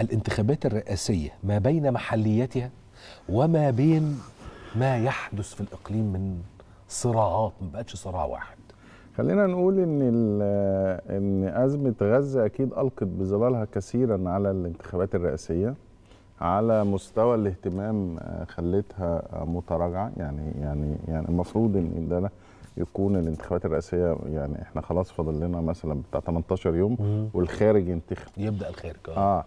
الانتخابات الرئاسية ما بين محليتها وما بين ما يحدث في الإقليم من صراعات ما بقتش صراع واحد خلينا نقول ان آه، ان ازمه غزه اكيد القت بظلالها كثيرا على الانتخابات الرئاسيه على مستوى الاهتمام آه، خلتها آه، متراجعه يعني يعني يعني المفروض ان ده يكون الانتخابات الرئاسيه يعني احنا خلاص فاضل لنا مثلا بتاع 18 يوم والخارج ينتخب يبدا الخارج اه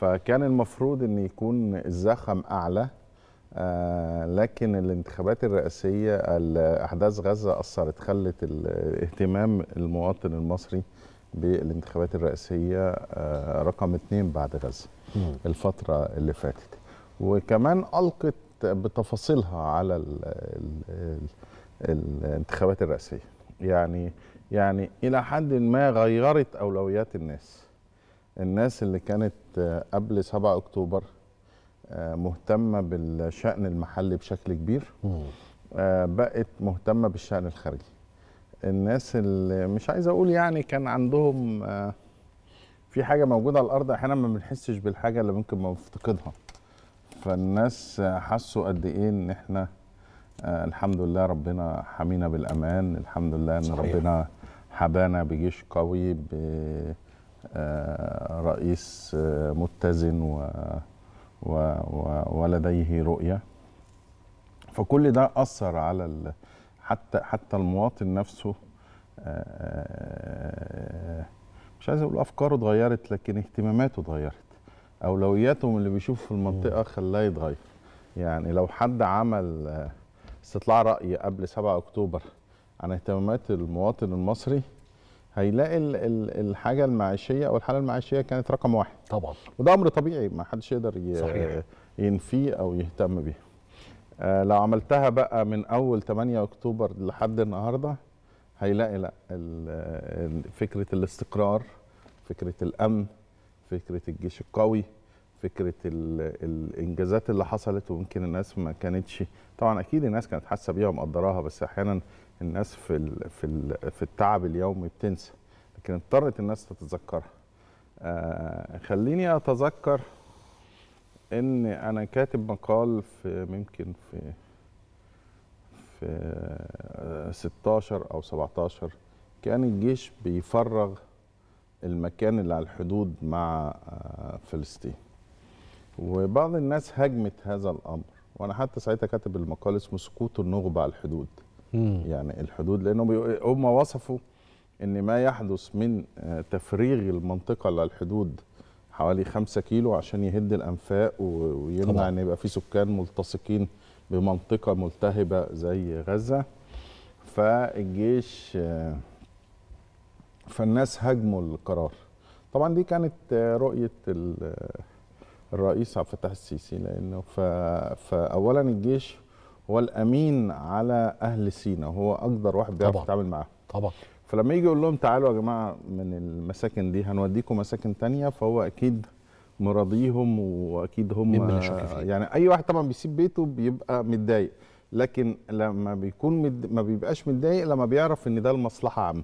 فكان المفروض ان يكون الزخم اعلى آه، لكن الانتخابات الرئاسيه احداث غزه اثرت خلت اهتمام المواطن المصري بالانتخابات الرئاسيه آه، رقم اثنين بعد غزه الفتره اللي فاتت وكمان القت بتفاصيلها على الانتخابات الرئاسيه يعني يعني الى حد ما غيرت اولويات الناس الناس اللي كانت آه، قبل 7 اكتوبر آه، مهتمه بالشان المحلي بشكل كبير آه، بقت مهتمه بالشان الخارجي الناس اللي مش عايز اقول يعني كان عندهم في حاجه موجوده على الارض احيانا ما بنحسش بالحاجه اللي ممكن ما نفتقدها فالناس حسوا قد ايه ان احنا الحمد لله ربنا حمينا بالامان الحمد لله ان صحيح. ربنا حبانا بجيش قوي ب آه، رئيس آه، متزن و و ولديه رؤيه فكل ده اثر على حتى حتى المواطن نفسه آه، مش عايز اقول افكاره اتغيرت لكن اهتماماته اتغيرت اولوياتهم اللي بيشوفوا في المنطقه خلاه يتغير يعني لو حد عمل استطلاع راي قبل 7 اكتوبر عن اهتمامات المواطن المصري هيلاقي الحاجه المعيشيه او الحاله المعيشيه كانت رقم واحد طبعا وده امر طبيعي ما حدش يقدر ينفيه او يهتم بيه آه لو عملتها بقى من اول 8 اكتوبر لحد النهارده هيلاقي لا فكره الاستقرار فكره الامن فكره الجيش القوي فكره الانجازات اللي حصلت ويمكن الناس ما كانتش طبعا اكيد الناس كانت حاسه بيها ومقدراها بس احيانا الناس في في في التعب اليومي بتنسى لكن اضطرت الناس تتذكرها آه خليني اتذكر ان انا كاتب مقال في ممكن في في 16 او 17 كان الجيش بيفرغ المكان اللي على الحدود مع آه، فلسطين وبعض الناس هاجمت هذا الامر وانا حتى ساعتها كاتب المقال اسمه سقوط النخبه على الحدود مم. يعني الحدود لانه بي... هم وصفوا ان ما يحدث من آه، تفريغ المنطقه للحدود حوالي 5 كيلو عشان يهد الانفاق ويمنع طبعا. ان يبقى في سكان ملتصقين بمنطقه ملتهبه زي غزه فالجيش آه، فالناس هاجموا القرار طبعا دي كانت آه، رؤيه الرئيس عبد الفتاح السيسي لانه فاولا الجيش هو الامين على اهل سينا هو اقدر واحد بيعرف يتعامل معاهم طبعا فلما يجي يقول لهم تعالوا يا جماعه من المساكن دي هنوديكم مساكن ثانيه فهو اكيد مراضيهم واكيد هم يعني اي واحد طبعا بيسيب بيته بيبقى متضايق لكن لما بيكون مد... ما بيبقاش متضايق لما بيعرف ان ده المصلحه عامه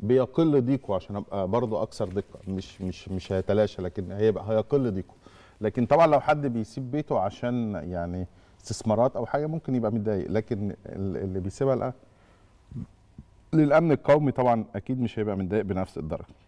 بيقل ضيقه عشان ابقى برضه اكثر دقه مش مش مش هيتلاشى لكن هيبقى هيقل ضيقه لكن طبعا لو حد بيسيب بيته عشان يعني استثمارات او حاجه ممكن يبقى متضايق لكن اللي بيسيبها للامن القومي طبعا اكيد مش هيبقى متضايق بنفس الدرجه